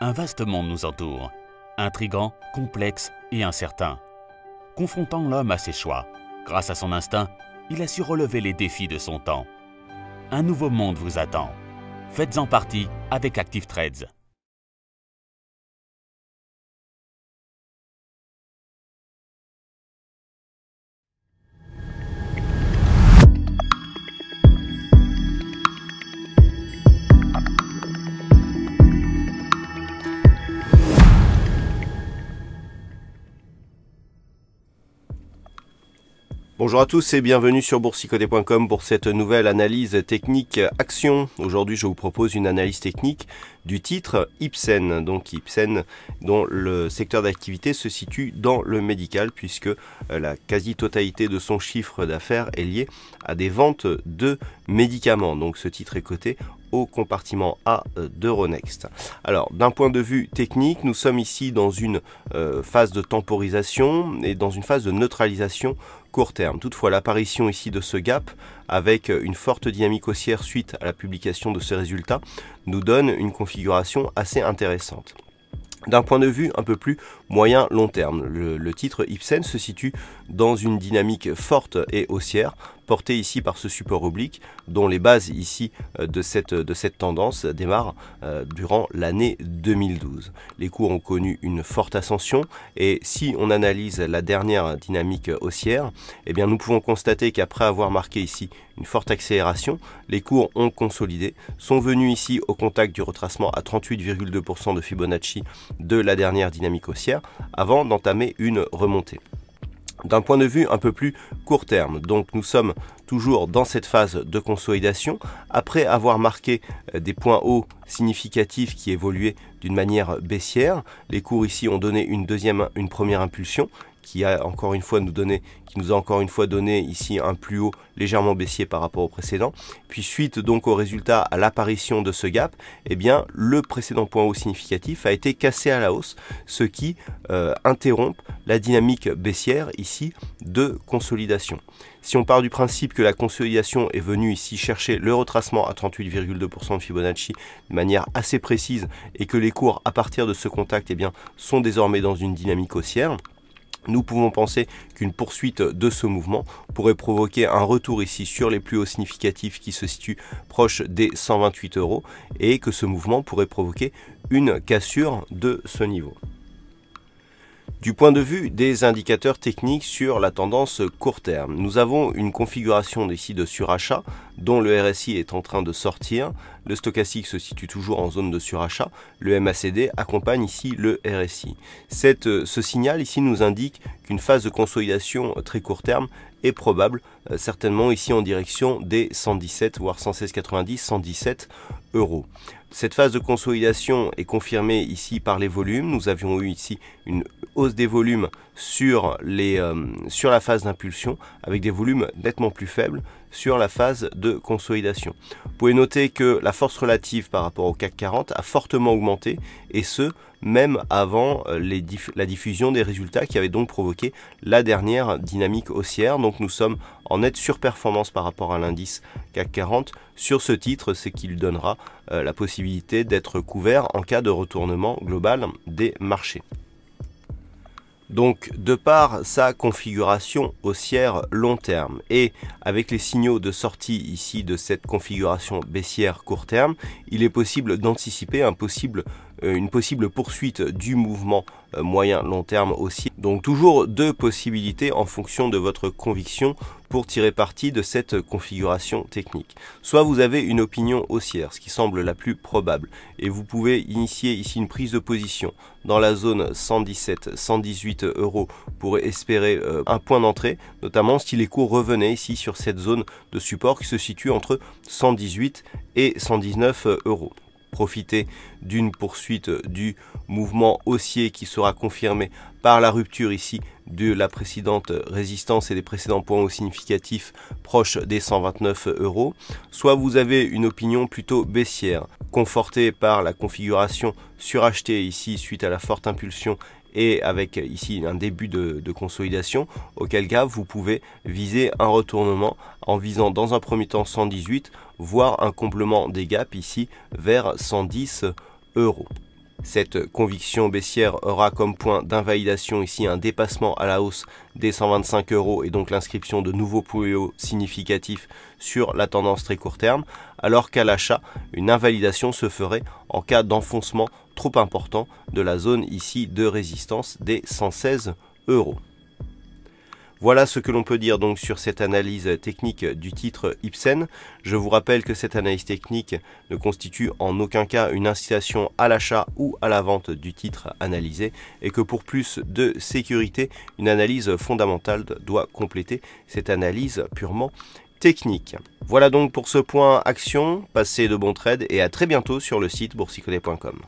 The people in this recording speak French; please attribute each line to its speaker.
Speaker 1: un vaste monde nous entoure, intrigant, complexe et incertain. Confrontant l'homme à ses choix, grâce à son instinct, il a su relever les défis de son temps. Un nouveau monde vous attend. Faites-en partie avec Active Trades. Bonjour à tous et bienvenue sur boursicoté.com pour cette nouvelle analyse technique action. Aujourd'hui, je vous propose une analyse technique du titre Ipsen, donc Ipsen dont le secteur d'activité se situe dans le médical puisque euh, la quasi-totalité de son chiffre d'affaires est lié à des ventes de médicaments. Donc ce titre est coté au compartiment A euh, d'Euronext. Alors d'un point de vue technique, nous sommes ici dans une euh, phase de temporisation et dans une phase de neutralisation terme. Toutefois, l'apparition ici de ce gap, avec une forte dynamique haussière suite à la publication de ces résultats, nous donne une configuration assez intéressante. D'un point de vue un peu plus moyen-long terme, le, le, titre Ipsen se situe dans une dynamique forte et haussière, portée ici par ce support oblique, dont les bases ici euh, de cette, de cette tendance démarrent euh, durant l'année 2012. Les cours ont connu une forte ascension et si on analyse la dernière dynamique haussière, eh bien nous pouvons constater qu'après avoir marqué ici une forte accélération, les cours ont consolidé, sont venus ici au contact du retracement à 38,2% de Fibonacci de la dernière dynamique haussière avant d'entamer une remontée. D'un point de vue un peu plus court terme, donc nous sommes toujours dans cette phase de consolidation, après avoir marqué euh, des points hauts significatifs qui évoluaient d'une manière baissière, les cours ici ont donné une deuxième, une première impulsion qui a encore une fois nous donné, qui nous a encore une fois donné ici un plus haut légèrement baissier par rapport au précédent. Puis suite donc au résultat à l'apparition de ce gap, eh bien le précédent point haut significatif a été cassé à la hausse, ce qui euh, interrompt la dynamique baissière ici de consolidation. Si on part du principe que la consolidation est venue ici chercher le retracement à 38,2% de Fibonacci de manière assez précise et que les cours à partir de ce contact et eh bien, sont désormais dans une dynamique haussière, nous pouvons penser qu'une poursuite de ce mouvement pourrait provoquer un retour ici sur les plus hauts significatifs qui se situent proches des 128 euros et que ce mouvement pourrait provoquer une cassure de ce niveau. Du point de vue des indicateurs techniques sur la tendance court terme, nous avons une configuration ici de surachat dont le RSI est en train de sortir, le stochastique se situe toujours en zone de surachat, le MACD accompagne ici le RSI. Cette, euh, ce signal ici nous indique qu'une phase de consolidation euh, très court terme est probable, euh, certainement ici en direction des 117 voire 116,90, 117 euros. Cette phase de consolidation est confirmée ici par les volumes. Nous avions eu ici une hausse des volumes sur, euh, sur la phase d'impulsion avec des volumes nettement plus faibles sur la phase de consolidation. Vous pouvez noter que la force relative par rapport au CAC 40 a fortement augmenté et ce, même avant euh, la diffusion des résultats qui avaient donc provoqué la dernière dynamique haussière. Donc nous sommes en nette surperformance par rapport à l'indice CAC 40 sur ce titre, qui lui donnera euh, la possibilité d'être couvert en cas de retournement global des marchés. Donc de par sa configuration haussière long terme et avec les signaux de sortie ici de cette configuration baissière court terme, il est possible d'anticiper euh, une possible poursuite du mouvement euh, moyen long terme aussi. Donc toujours deux possibilités en fonction de votre conviction pour tirer parti de cette configuration technique. Soit vous avez une opinion haussière, ce qui semble la plus probable, et vous pouvez initier ici une prise de position dans la zone 117-118 euros pour espérer euh, un point d'entrée, notamment si les cours revenaient ici sur cette zone de support qui se situe entre 118 et 119 euh, euros profiter d'une poursuite du mouvement haussier qui sera confirmé par la rupture ici de la précédente résistance et des précédents points hauts significatifs proches des 129 euros, soit vous avez une opinion plutôt baissière, confortée par la configuration surachetée ici suite à la forte impulsion et avec euh, ici un début de, consolidation, auquel cas vous pouvez viser un retournement en visant dans un premier temps 118, voire un comblement des gaps ici vers 110 euros. Cette conviction baissière aura comme point d'invalidation ici un dépassement à la hausse des 125 euros et donc l'inscription de nouveaux pouillots significatifs sur la tendance très court terme, alors qu'à l'achat, une invalidation se ferait en cas d'enfoncement trop important de la zone ici de résistance des 116 euros. Voilà ce que l'on peut dire donc sur cette analyse technique du titre Ipsen. Je vous rappelle que cette analyse technique ne constitue en aucun cas une incitation à l'achat ou à la vente du titre analysé et que pour plus de sécurité, une analyse fondamentale doit compléter cette analyse purement technique. Voilà donc pour ce point action, passez de bons trades et à très bientôt sur le site boursicolet.com.